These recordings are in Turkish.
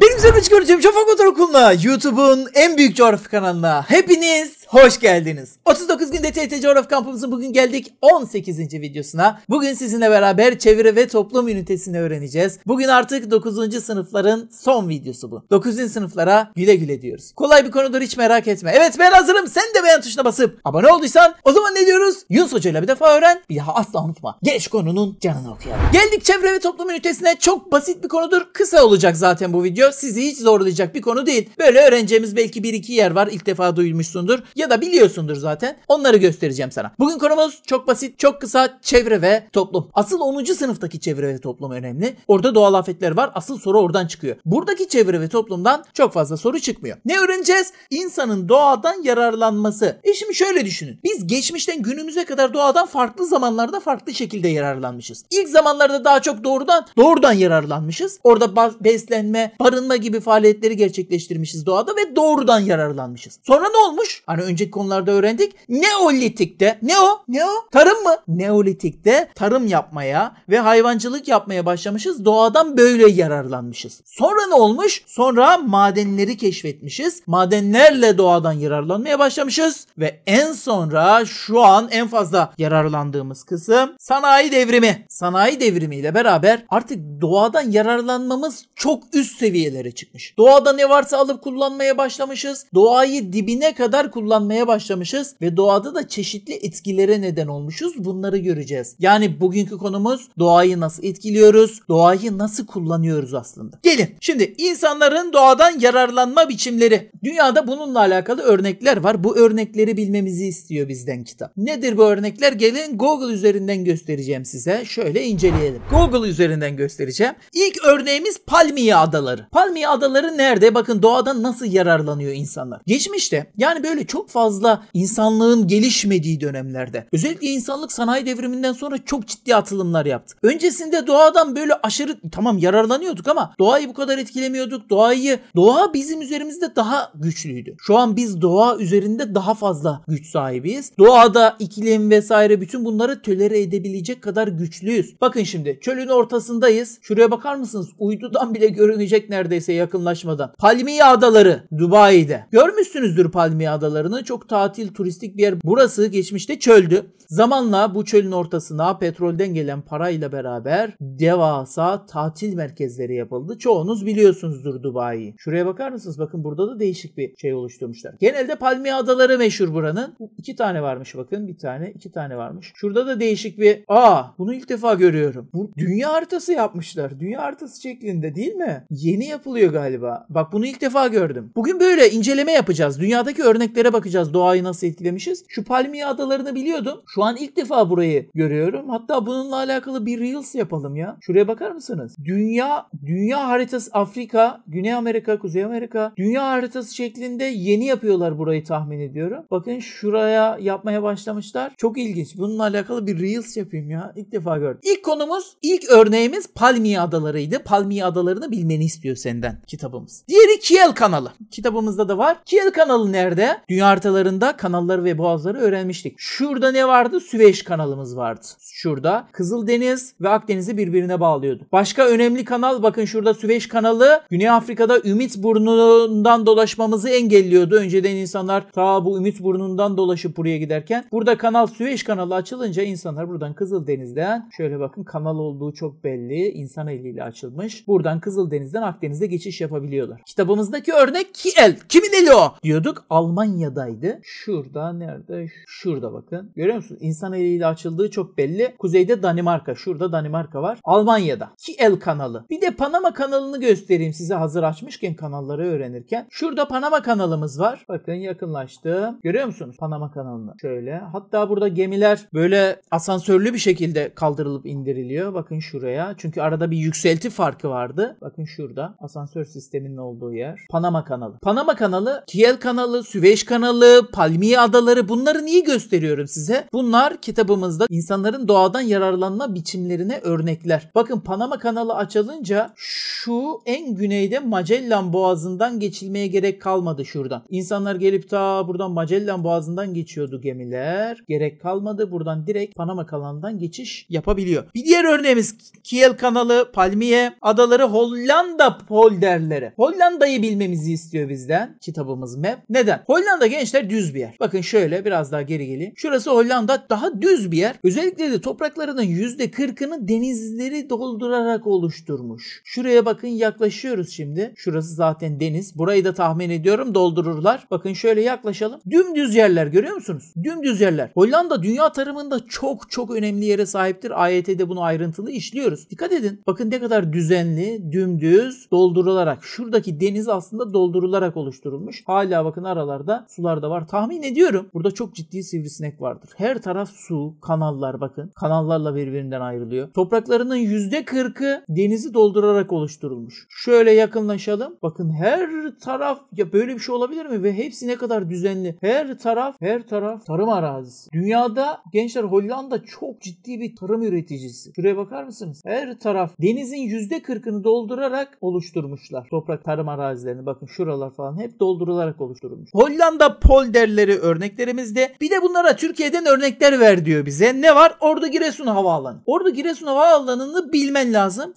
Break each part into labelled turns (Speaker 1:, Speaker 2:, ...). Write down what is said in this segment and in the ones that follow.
Speaker 1: Bir Hepinize hoş göreceğim Şafak Motor Okulu'na YouTube'un en büyük coğrafi kanalına hepiniz hoş geldiniz. 39 günde TT coğrafi kampımızın bugün geldik 18. videosuna. Bugün sizinle beraber çeviri ve toplum ünitesini öğreneceğiz. Bugün artık 9. sınıfların son videosu bu. 9. sınıflara güle güle diyoruz. Kolay bir konudur hiç merak etme. Evet ben hazırım sen de beğen tuşuna basıp abone olduysan o zaman ne diyoruz? Yunus hocayla bir defa öğren bir daha asla unutma. Geç konunun canını okuyalım. Geldik çevre ve toplum ünitesine çok basit bir konudur. Kısa olacak zaten bu video. Siz sizi hiç zorlayacak bir konu değil. Böyle öğreneceğimiz belki bir iki yer var ilk defa duymuşsundur ya da biliyorsundur zaten. Onları göstereceğim sana. Bugün konumuz çok basit, çok kısa çevre ve toplum. Asıl 10. sınıftaki çevre ve toplum önemli. Orada doğal afetler var. Asıl soru oradan çıkıyor. Buradaki çevre ve toplumdan çok fazla soru çıkmıyor. Ne öğreneceğiz? İnsanın doğadan yararlanması. E şimdi şöyle düşünün. Biz geçmişten günümüze kadar doğadan farklı zamanlarda farklı şekilde yararlanmışız. İlk zamanlarda daha çok doğrudan doğrudan yararlanmışız. Orada beslenme, barınma gibi faaliyetleri gerçekleştirmişiz doğada ve doğrudan yararlanmışız. Sonra ne olmuş? Hani önceki konularda öğrendik. Neolitik'te ne o? Ne o? Tarım mı? Neolitik'te tarım yapmaya ve hayvancılık yapmaya başlamışız. Doğadan böyle yararlanmışız. Sonra ne olmuş? Sonra madenleri keşfetmişiz. Madenlerle doğadan yararlanmaya başlamışız ve en sonra şu an en fazla yararlandığımız kısım sanayi devrimi. Sanayi devrimiyle beraber artık doğadan yararlanmamız çok üst seviyeleri göre çıkmış. Doğada ne varsa alıp kullanmaya başlamışız. Doğayı dibine kadar kullanmaya başlamışız ve doğada da çeşitli etkilere neden olmuşuz. Bunları göreceğiz. Yani bugünkü konumuz doğayı nasıl etkiliyoruz? Doğayı nasıl kullanıyoruz aslında? Gelin şimdi insanların doğadan yararlanma biçimleri. Dünyada bununla alakalı örnekler var. Bu örnekleri bilmemizi istiyor bizden kitap. Nedir bu örnekler? Gelin Google üzerinden göstereceğim size. Şöyle inceleyelim. Google üzerinden göstereceğim. İlk örneğimiz Palmiye Adaları. Palmiye Miami adaları nerede? Bakın doğadan nasıl yararlanıyor insanlar. Geçmişte yani böyle çok fazla insanlığın gelişmediği dönemlerde özellikle insanlık sanayi devriminden sonra çok ciddi atılımlar yaptı. Öncesinde doğadan böyle aşırı tamam yararlanıyorduk ama doğayı bu kadar etkilemiyorduk. Doğayı doğa bizim üzerimizde daha güçlüydü. Şu an biz doğa üzerinde daha fazla güç sahibiyiz. Doğada iklim vesaire bütün bunları tölere edebilecek kadar güçlüyüz. Bakın şimdi çölün ortasındayız. Şuraya bakar mısınız? Uydudan bile görünecek neredeyse Paris'e yakınlaşmadan. Palmiye Adaları Dubai'de. Görmüşsünüzdür Palmiye Adalarını. Çok tatil turistik bir yer. Burası geçmişte çöldü. Zamanla bu çölün ortasına petrolden gelen parayla beraber devasa tatil merkezleri yapıldı. Çoğunuz biliyorsunuzdur Dubai'yi. Şuraya bakar mısınız? Bakın burada da değişik bir şey oluşturmuşlar. Genelde Palmiye Adaları meşhur buranın. İki tane varmış bakın. Bir tane, iki tane varmış. Şurada da değişik bir... Aa bunu ilk defa görüyorum. Bu dünya haritası yapmışlar. Dünya haritası şeklinde değil mi? Yeni yapılıyor oluyor galiba. Bak bunu ilk defa gördüm. Bugün böyle inceleme yapacağız. Dünyadaki örneklere bakacağız doğayı nasıl etkilemişiz. Şu palmiye adalarını biliyordum. Şu an ilk defa burayı görüyorum. Hatta bununla alakalı bir Reels yapalım ya. Şuraya bakar mısınız? Dünya dünya haritası Afrika, Güney Amerika, Kuzey Amerika. Dünya haritası şeklinde yeni yapıyorlar burayı tahmin ediyorum. Bakın şuraya yapmaya başlamışlar. Çok ilginç. Bununla alakalı bir Reels yapayım ya. İlk defa gördüm. İlk konumuz, ilk örneğimiz Palmiye Adalarıydı. Palmiye Adalarını bilmeni istiyor senden eden kitabımız. Diğeri Kiel kanalı. Kitabımızda da var. Kiel kanalı nerede? Dünya haritalarında kanalları ve boğazları öğrenmiştik. Şurada ne vardı? Süveyş kanalımız vardı. Şurada Kızıldeniz ve Akdeniz'i birbirine bağlıyordu. Başka önemli kanal bakın şurada Süveyş kanalı Güney Afrika'da Ümit burnundan dolaşmamızı engelliyordu. Önceden insanlar ta bu Ümit burnundan dolaşıp buraya giderken burada kanal Süveyş kanalı açılınca insanlar buradan Kızıldeniz'den şöyle bakın kanal olduğu çok belli. insan eliyle açılmış. Buradan Kızıldeniz'den Akdeniz'e geçiş yapabiliyorlar. Kitabımızdaki örnek Kiel. Kimin eli o? Diyorduk Almanya'daydı. Şurada nerede? Şurada bakın. Görüyor musunuz? İnsan eliyle açıldığı çok belli. Kuzeyde Danimarka. Şurada Danimarka var. Almanya'da. Kiel kanalı. Bir de Panama kanalını göstereyim size hazır açmışken kanalları öğrenirken. Şurada Panama kanalımız var. Bakın yakınlaştım. Görüyor musunuz Panama kanalını? Şöyle. Hatta burada gemiler böyle asansörlü bir şekilde kaldırılıp indiriliyor. Bakın şuraya. Çünkü arada bir yükselti farkı vardı. Bakın şurada. Asansör asansör sisteminin olduğu yer. Panama kanalı. Panama kanalı, Kiel kanalı, Süveyş kanalı, Palmiye adaları bunları niye gösteriyorum size? Bunlar kitabımızda insanların doğadan yararlanma biçimlerine örnekler. Bakın Panama kanalı açılınca şu en güneyde Magellan boğazından geçilmeye gerek kalmadı şuradan. İnsanlar gelip ta buradan Magellan boğazından geçiyordu gemiler. Gerek kalmadı. Buradan direkt Panama kanalından geçiş yapabiliyor. Bir diğer örneğimiz Kiel kanalı, Palmiye adaları Hollanda Holderlere. Hollanda'yı bilmemizi istiyor bizden kitabımız map. Neden? Hollanda gençler düz bir yer. Bakın şöyle biraz daha geri geleyim. Şurası Hollanda daha düz bir yer. Özellikle de topraklarının %40'ını denizleri doldurarak oluşturmuş. Şuraya bakın yaklaşıyoruz şimdi. Şurası zaten deniz. Burayı da tahmin ediyorum doldururlar. Bakın şöyle yaklaşalım. Dümdüz yerler görüyor musunuz? Dümdüz yerler. Hollanda dünya tarımında çok çok önemli yere sahiptir. AYT'de bunu ayrıntılı işliyoruz. Dikkat edin. Bakın ne kadar düzenli, dümdüz, doldur doldurularak şuradaki deniz aslında doldurularak oluşturulmuş. Hala bakın aralarda sular da var. Tahmin ediyorum burada çok ciddi sivrisinek vardır. Her taraf su, kanallar bakın. Kanallarla birbirinden ayrılıyor. Topraklarının %40'ı denizi doldurarak oluşturulmuş. Şöyle yakınlaşalım. Bakın her taraf ya böyle bir şey olabilir mi? Ve hepsi ne kadar düzenli. Her taraf, her taraf tarım arazisi. Dünyada gençler Hollanda çok ciddi bir tarım üreticisi. Şuraya bakar mısınız? Her taraf denizin %40'ını doldurarak oluşturmuş doldurmuşlar. Toprak tarım arazilerini bakın şuralar falan hep doldurularak oluşturulmuş. Hollanda polderleri örneklerimizde. Bir de bunlara Türkiye'den örnekler ver diyor bize. Ne var? Ordu Giresun Havaalanı. Ordu Giresun Havaalanı'nı bilmen lazım.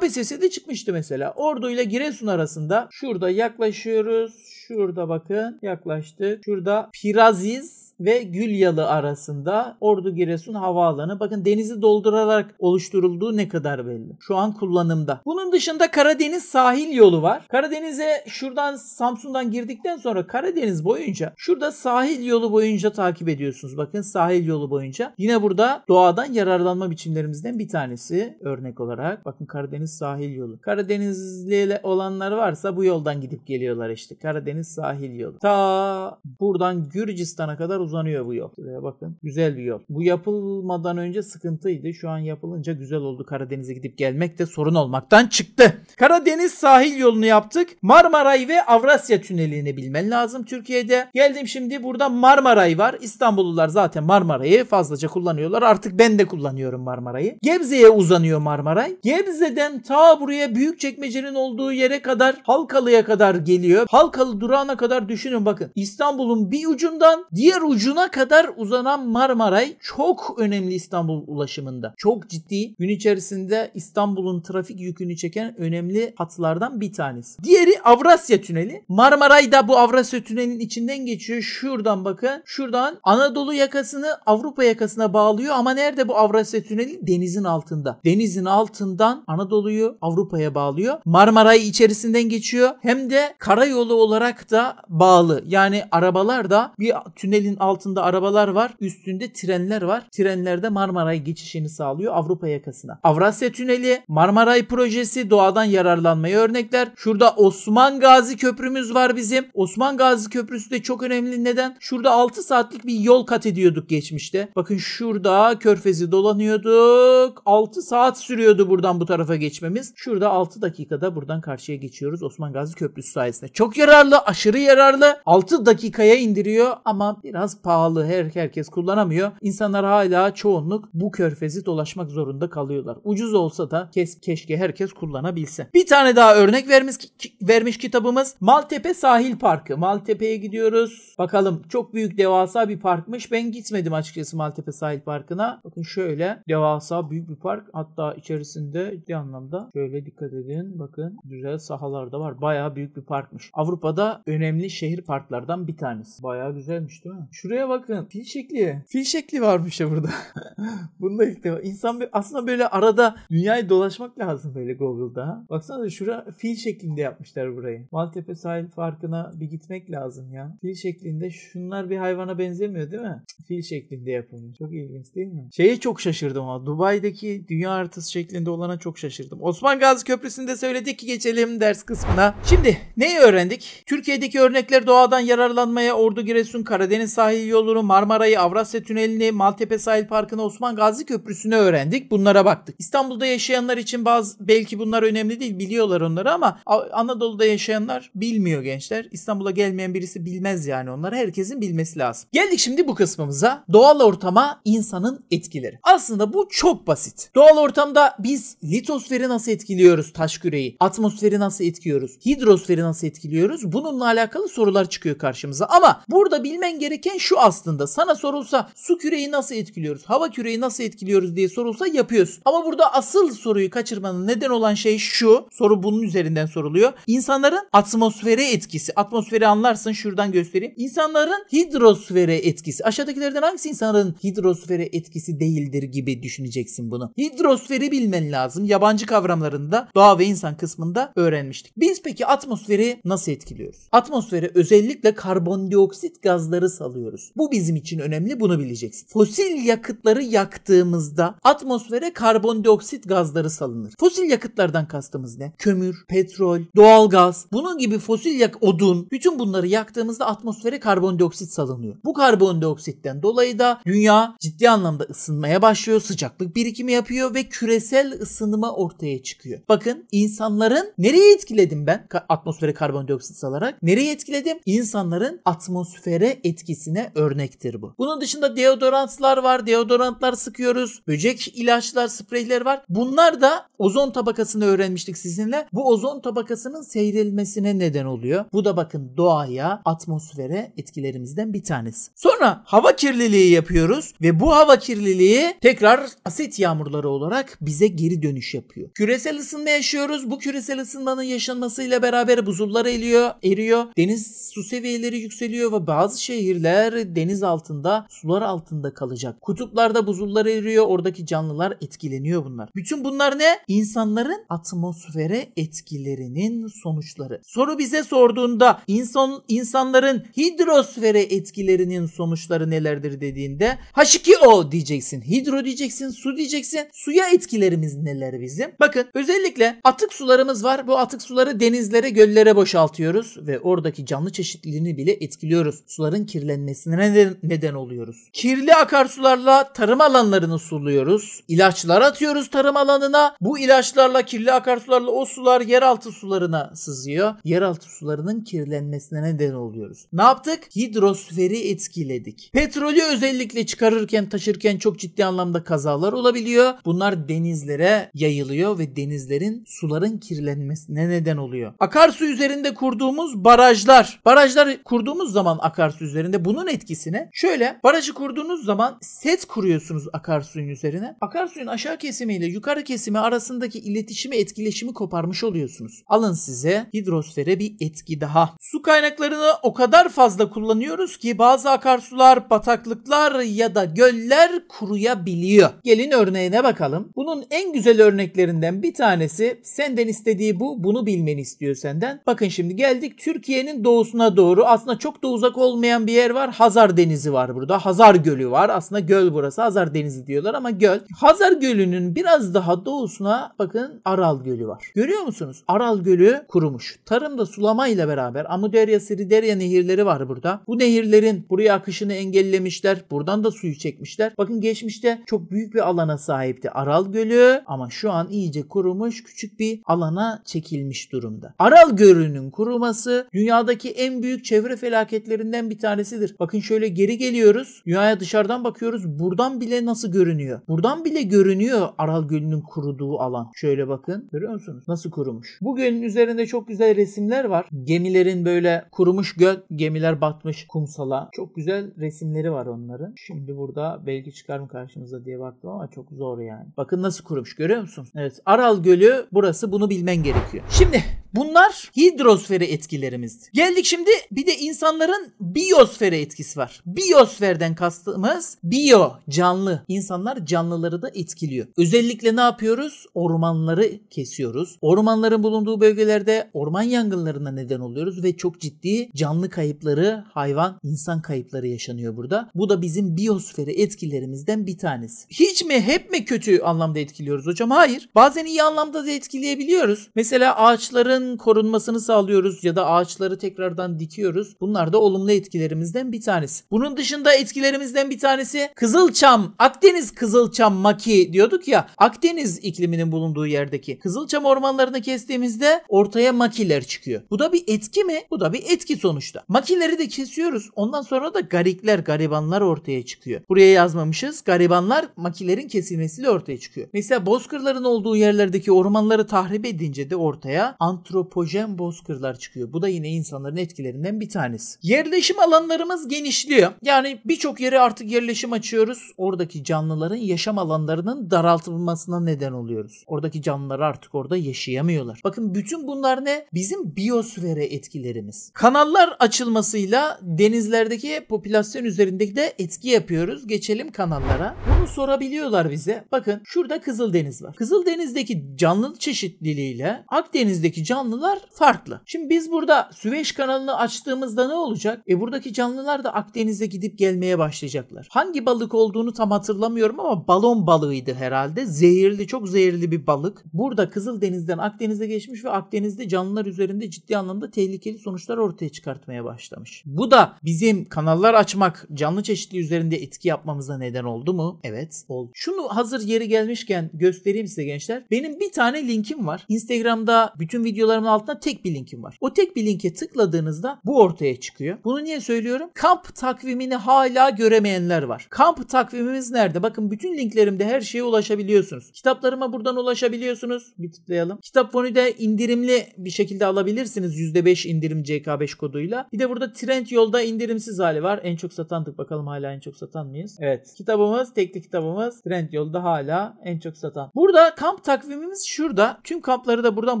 Speaker 1: de çıkmıştı mesela. Ordu ile Giresun arasında şurada yaklaşıyoruz. Şurada bakın yaklaştık. Şurada Piraziz ve Gülyalı arasında Ordu Giresun Havaalanı bakın denizi doldurarak oluşturulduğu ne kadar belli. Şu an kullanımda. Bunun dışında Karadeniz sahil yolu var. Karadeniz'e şuradan Samsun'dan girdikten sonra Karadeniz boyunca şurada sahil yolu boyunca takip ediyorsunuz. Bakın sahil yolu boyunca. Yine burada doğadan yararlanma biçimlerimizden bir tanesi örnek olarak. Bakın Karadeniz sahil yolu. Karadenizli olanlar varsa bu yoldan gidip geliyorlar işte. Karadeniz sahil yolu. Ta buradan Gürcistan'a kadar uzanıyor bu yol. Şuraya bakın. Güzel bir yol. Bu yapılmadan önce sıkıntıydı. Şu an yapılınca güzel oldu. Karadeniz'e gidip gelmek de sorun olmaktan çıktı. Karadeniz sahil yolunu yaptık. Marmaray ve Avrasya tünelini bilmen lazım Türkiye'de. Geldim şimdi burada Marmaray var. İstanbullular zaten Marmaray'ı fazlaca kullanıyorlar. Artık ben de kullanıyorum Marmaray'ı. Gebze'ye uzanıyor Marmaray. Gebze'den ta buraya Büyükçekmece'nin olduğu yere kadar Halkalı'ya kadar geliyor. Halkalı durağına kadar düşünün bakın. İstanbul'un bir ucundan diğer ucuna kadar uzanan Marmaray çok önemli İstanbul ulaşımında. Çok ciddi gün içerisinde İstanbul'un trafik yükünü çeken önemli hatlardan bir tanesi. Diğeri Avrasya Tüneli. Marmaray da bu Avrasya Tüneli'nin içinden geçiyor. Şuradan bakın. Şuradan Anadolu yakasını Avrupa yakasına bağlıyor ama nerede bu Avrasya Tüneli? Denizin altında. Denizin altından Anadolu'yu Avrupa'ya bağlıyor. Marmaray içerisinden geçiyor. Hem de karayolu olarak da bağlı. Yani arabalar da bir tünelin altında arabalar var, üstünde trenler var. Trenlerde Marmaray geçişini sağlıyor Avrupa yakasına. Avrasya Tüneli, Marmaray projesi doğadan yararlanmayı örnekler. Şurada Osman Gazi Köprümüz var bizim. Osman Gazi Köprüsü de çok önemli. Neden? Şurada 6 saatlik bir yol kat ediyorduk geçmişte. Bakın şurada körfezi dolanıyorduk. 6 saat sürüyordu buradan bu tarafa geçmemiz. Şurada 6 dakikada buradan karşıya geçiyoruz Osman Gazi Köprüsü sayesinde. Çok yararlı, aşırı yararlı. 6 dakikaya indiriyor ama biraz inanılmaz pahalı her herkes kullanamıyor. İnsanlar hala çoğunluk bu körfezi dolaşmak zorunda kalıyorlar. Ucuz olsa da kes, keşke herkes kullanabilse. Bir tane daha örnek vermiş, vermiş kitabımız Maltepe Sahil Parkı. Maltepe'ye gidiyoruz. Bakalım çok büyük devasa bir parkmış. Ben gitmedim açıkçası Maltepe Sahil Parkı'na. Bakın şöyle devasa büyük bir park. Hatta içerisinde bir anlamda şöyle dikkat edin. Bakın güzel sahalar da var. Bayağı büyük bir parkmış. Avrupa'da önemli şehir parklardan bir tanesi. Bayağı güzelmiş değil mi? Şuraya bakın. Fil şekli. Fil şekli varmış ya burada. Bunda ilk defa. İnsan aslında böyle arada dünyayı dolaşmak lazım böyle Google'da. Baksana şura fil şeklinde yapmışlar burayı. Maltepe sahil farkına bir gitmek lazım ya. Fil şeklinde şunlar bir hayvana benzemiyor değil mi? Fil şeklinde yapılmış. Çok ilginç değil mi? Şeye çok şaşırdım ama Dubai'deki dünya haritası şeklinde olana çok şaşırdım. Osman Gazi Köprüsü'nde söyledik ki geçelim ders kısmına. Şimdi neyi öğrendik? Türkiye'deki örnekler doğadan yararlanmaya Ordu Giresun Karadeniz sahil sahil yolunu, Marmara'yı, Avrasya Tüneli'ni, Maltepe Sahil Parkı'nı, Osman Gazi Köprüsü'nü öğrendik. Bunlara baktık. İstanbul'da yaşayanlar için bazı belki bunlar önemli değil biliyorlar onları ama Anadolu'da yaşayanlar bilmiyor gençler. İstanbul'a gelmeyen birisi bilmez yani onları. Herkesin bilmesi lazım. Geldik şimdi bu kısmımıza. Doğal ortama insanın etkileri. Aslında bu çok basit. Doğal ortamda biz litosferi nasıl etkiliyoruz taş küreyi? Atmosferi nasıl etkiliyoruz? Hidrosferi nasıl etkiliyoruz? Bununla alakalı sorular çıkıyor karşımıza. Ama burada bilmen gereken şu aslında sana sorulsa su küreyi nasıl etkiliyoruz, hava küreyi nasıl etkiliyoruz diye sorulsa yapıyoruz. Ama burada asıl soruyu kaçırmanın neden olan şey şu. Soru bunun üzerinden soruluyor. İnsanların atmosfere etkisi. Atmosferi anlarsın şuradan göstereyim. İnsanların hidrosfere etkisi. Aşağıdakilerden hangisi insanların hidrosfere etkisi değildir gibi düşüneceksin bunu. Hidrosferi bilmen lazım. Yabancı kavramlarında doğa ve insan kısmında öğrenmiştik. Biz peki atmosferi nasıl etkiliyoruz? Atmosfere özellikle karbondioksit gazları salıyoruz ediyoruz. Bu bizim için önemli bunu bileceksin. Fosil yakıtları yaktığımızda atmosfere karbondioksit gazları salınır. Fosil yakıtlardan kastımız ne? Kömür, petrol, doğalgaz, bunun gibi fosil yak odun, bütün bunları yaktığımızda atmosfere karbondioksit salınıyor. Bu karbondioksitten dolayı da dünya ciddi anlamda ısınmaya başlıyor, sıcaklık birikimi yapıyor ve küresel ısınma ortaya çıkıyor. Bakın insanların nereye etkiledim ben? atmosfere karbondioksit salarak. Nereye etkiledim? İnsanların atmosfere etkisini hepsine örnektir bu. Bunun dışında deodorantlar var. Deodorantlar sıkıyoruz. Böcek ilaçlar, spreyler var. Bunlar da ozon tabakasını öğrenmiştik sizinle. Bu ozon tabakasının seyrilmesine neden oluyor. Bu da bakın doğaya, atmosfere etkilerimizden bir tanesi. Sonra hava kirliliği yapıyoruz ve bu hava kirliliği tekrar asit yağmurları olarak bize geri dönüş yapıyor. Küresel ısınma yaşıyoruz. Bu küresel ısınmanın yaşanmasıyla beraber buzullar eriyor, eriyor. Deniz su seviyeleri yükseliyor ve bazı şehirler Türler deniz altında, sular altında kalacak. Kutuplarda buzullar eriyor, oradaki canlılar etkileniyor bunlar. Bütün bunlar ne? İnsanların atmosfere etkilerinin sonuçları. Soru bize sorduğunda insan insanların hidrosfere etkilerinin sonuçları nelerdir dediğinde H2O diyeceksin, hidro diyeceksin, su diyeceksin. Suya etkilerimiz neler bizim? Bakın özellikle atık sularımız var. Bu atık suları denizlere, göllere boşaltıyoruz ve oradaki canlı çeşitliliğini bile etkiliyoruz. Suların kirlenmesi kirlenmesine neden oluyoruz. Kirli akarsularla tarım alanlarını suluyoruz. İlaçlar atıyoruz tarım alanına. Bu ilaçlarla kirli akarsularla o sular yeraltı sularına sızıyor. Yeraltı sularının kirlenmesine neden oluyoruz. Ne yaptık? Hidrosferi etkiledik. Petrolü özellikle çıkarırken taşırken çok ciddi anlamda kazalar olabiliyor. Bunlar denizlere yayılıyor ve denizlerin suların kirlenmesine neden oluyor. Akarsu üzerinde kurduğumuz barajlar. Barajlar kurduğumuz zaman akarsu üzerinde bunu bunun etkisine şöyle barajı kurduğunuz zaman set kuruyorsunuz akarsuyun üzerine. Akarsuyun aşağı kesimiyle yukarı kesimi arasındaki iletişimi etkileşimi koparmış oluyorsunuz. Alın size hidrosfere bir etki daha. Su kaynaklarını o kadar fazla kullanıyoruz ki bazı akarsular, bataklıklar ya da göller kuruyabiliyor. Gelin örneğine bakalım. Bunun en güzel örneklerinden bir tanesi senden istediği bu, bunu bilmeni istiyor senden. Bakın şimdi geldik Türkiye'nin doğusuna doğru. Aslında çok da uzak olmayan bir yer var. Hazar Denizi var burada. Hazar Gölü var. Aslında göl burası. Hazar Denizi diyorlar ama göl. Hazar Gölü'nün biraz daha doğusuna bakın Aral Gölü var. Görüyor musunuz? Aral Gölü kurumuş. Tarımda sulama ile beraber Amuderya, Siriderya nehirleri var burada. Bu nehirlerin buraya akışını engellemişler. Buradan da suyu çekmişler. Bakın geçmişte çok büyük bir alana sahipti Aral Gölü ama şu an iyice kurumuş küçük bir alana çekilmiş durumda. Aral Gölü'nün kuruması dünyadaki en büyük çevre felaketlerinden bir tanesidir. Bakın şöyle geri geliyoruz. Dünyaya dışarıdan bakıyoruz. Buradan bile nasıl görünüyor? Buradan bile görünüyor Aral Gölü'nün kuruduğu alan. Şöyle bakın. Görüyor musunuz? Nasıl kurumuş? Bu gölün üzerinde çok güzel resimler var. Gemilerin böyle kurumuş göl, gemiler batmış kumsala. Çok güzel resimleri var onların. Şimdi burada belki çıkar mı karşınıza diye baktım ama çok zor yani. Bakın nasıl kurumuş görüyor musunuz? Evet Aral Gölü burası bunu bilmen gerekiyor. Şimdi Bunlar hidrosferi etkilerimiz. Geldik şimdi bir de insanların biyosfere etkisi var. Biyosferden kastımız bio canlı. İnsanlar canlıları da etkiliyor. Özellikle ne yapıyoruz? Ormanları kesiyoruz. Ormanların bulunduğu bölgelerde orman yangınlarına neden oluyoruz ve çok ciddi canlı kayıpları, hayvan, insan kayıpları yaşanıyor burada. Bu da bizim biyosferi etkilerimizden bir tanesi. Hiç mi hep mi kötü anlamda etkiliyoruz hocam? Hayır. Bazen iyi anlamda da etkileyebiliyoruz. Mesela ağaçların Çamurdan korunmasını sağlıyoruz ya da ağaçları tekrardan dikiyoruz. Bunlar da olumlu etkilerimizden bir tanesi. Bunun dışında etkilerimizden bir tanesi Kızılçam, Akdeniz Kızılçam maki diyorduk ya. Akdeniz ikliminin bulunduğu yerdeki Kızılçam ormanlarını kestiğimizde ortaya makiler çıkıyor. Bu da bir etki mi? Bu da bir etki sonuçta. Makileri de kesiyoruz. Ondan sonra da garikler, garibanlar ortaya çıkıyor. Buraya yazmamışız. Garibanlar makilerin kesilmesiyle ortaya çıkıyor. Mesela bozkırların olduğu yerlerdeki ormanları tahrip edince de ortaya antrop antropojen bozkırlar çıkıyor. Bu da yine insanların etkilerinden bir tanesi. Yerleşim alanlarımız genişliyor. Yani birçok yere artık yerleşim açıyoruz. Oradaki canlıların yaşam alanlarının daraltılmasına neden oluyoruz. Oradaki canlılar artık orada yaşayamıyorlar. Bakın bütün bunlar ne? Bizim biyosfere etkilerimiz. Kanallar açılmasıyla denizlerdeki popülasyon üzerindeki de etki yapıyoruz. Geçelim kanallara. Bunu sorabiliyorlar bize. Bakın şurada Kızıldeniz var. Kızıldeniz'deki canlı çeşitliliğiyle Akdeniz'deki canlı canlılar farklı. Şimdi biz burada Süveyş kanalını açtığımızda ne olacak? E buradaki canlılar da Akdeniz'e gidip gelmeye başlayacaklar. Hangi balık olduğunu tam hatırlamıyorum ama balon balığıydı herhalde. Zehirli, çok zehirli bir balık. Burada Kızıldeniz'den Akdeniz'e geçmiş ve Akdeniz'de canlılar üzerinde ciddi anlamda tehlikeli sonuçlar ortaya çıkartmaya başlamış. Bu da bizim kanallar açmak, canlı çeşitliği üzerinde etki yapmamıza neden oldu mu? Evet, oldu. Şunu hazır yeri gelmişken göstereyim size gençler. Benim bir tane linkim var. Instagram'da bütün videolar videolarımın altında tek bir linkim var. O tek bir linke tıkladığınızda bu ortaya çıkıyor. Bunu niye söylüyorum? Kamp takvimini hala göremeyenler var. Kamp takvimimiz nerede? Bakın bütün linklerimde her şeye ulaşabiliyorsunuz. Kitaplarıma buradan ulaşabiliyorsunuz. Bir tıklayalım. Kitap da indirimli bir şekilde alabilirsiniz. %5 indirim CK5 koduyla. Bir de burada trend yolda indirimsiz hali var. En çok satandık bakalım hala en çok satan mıyız? Evet. Kitabımız, tekli kitabımız trend yolda hala en çok satan. Burada kamp takvimimiz şurada. Tüm kampları da buradan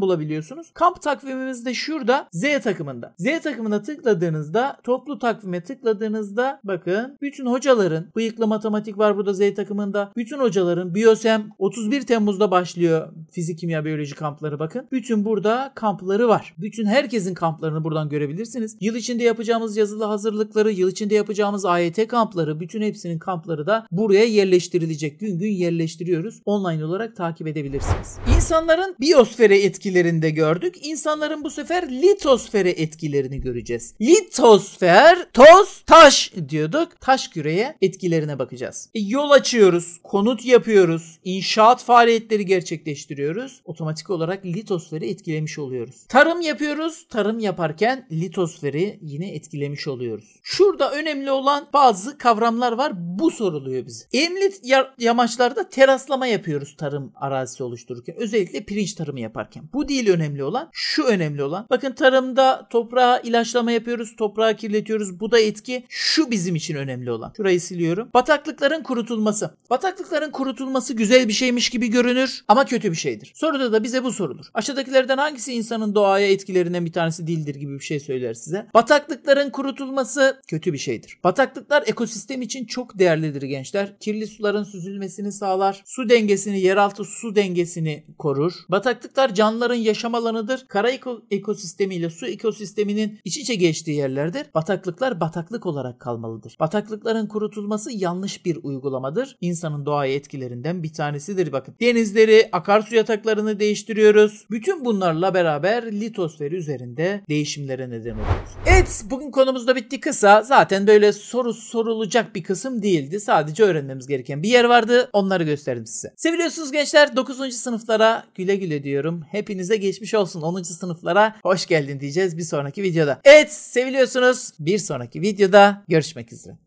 Speaker 1: bulabiliyorsunuz. Kamp takvimimiz de şurada Z takımında. Z takımına tıkladığınızda toplu takvime tıkladığınızda bakın bütün hocaların bıyıklı matematik var burada Z takımında. Bütün hocaların biyosem 31 Temmuz'da başlıyor fizik, kimya, biyoloji kampları bakın. Bütün burada kampları var. Bütün herkesin kamplarını buradan görebilirsiniz. Yıl içinde yapacağımız yazılı hazırlıkları, yıl içinde yapacağımız AYT kampları, bütün hepsinin kampları da buraya yerleştirilecek. Gün gün yerleştiriyoruz. Online olarak takip edebilirsiniz. İnsanların biyosfere etkilerinde gördük gördük. İnsanların bu sefer litosfere etkilerini göreceğiz. Litosfer, toz, taş diyorduk. Taş küreye etkilerine bakacağız. E, yol açıyoruz, konut yapıyoruz, inşaat faaliyetleri gerçekleştiriyoruz. Otomatik olarak litosferi etkilemiş oluyoruz. Tarım yapıyoruz. Tarım yaparken litosferi yine etkilemiş oluyoruz. Şurada önemli olan bazı kavramlar var. Bu soruluyor bize. Enli yamaçlarda teraslama yapıyoruz tarım arazisi oluştururken. Özellikle pirinç tarımı yaparken. Bu değil önemli olan olan şu önemli olan. Bakın tarımda toprağa ilaçlama yapıyoruz, toprağı kirletiyoruz. Bu da etki. Şu bizim için önemli olan. Şurayı siliyorum. Bataklıkların kurutulması. Bataklıkların kurutulması güzel bir şeymiş gibi görünür ama kötü bir şeydir. Soruda da bize bu sorulur. Aşağıdakilerden hangisi insanın doğaya etkilerinden bir tanesi değildir gibi bir şey söyler size. Bataklıkların kurutulması kötü bir şeydir. Bataklıklar ekosistem için çok değerlidir gençler. Kirli suların süzülmesini sağlar. Su dengesini, yeraltı su dengesini korur. Bataklıklar canlıların yaşam alanı alanıdır. Kara ekosistemi ile su ekosisteminin iç içe geçtiği yerlerdir. Bataklıklar bataklık olarak kalmalıdır. Bataklıkların kurutulması yanlış bir uygulamadır. İnsanın doğaya etkilerinden bir tanesidir bakın. Denizleri, akarsu yataklarını değiştiriyoruz. Bütün bunlarla beraber litosferi üzerinde değişimlere neden oluyoruz. Evet bugün konumuz da bitti kısa. Zaten böyle soru sorulacak bir kısım değildi. Sadece öğrenmemiz gereken bir yer vardı. Onları gösterdim size. Seviliyorsunuz gençler. 9. sınıflara güle güle diyorum. Hepinize geçmiş olsun olsun 10. sınıflara hoş geldin diyeceğiz bir sonraki videoda. Evet seviliyorsunuz. Bir sonraki videoda görüşmek üzere.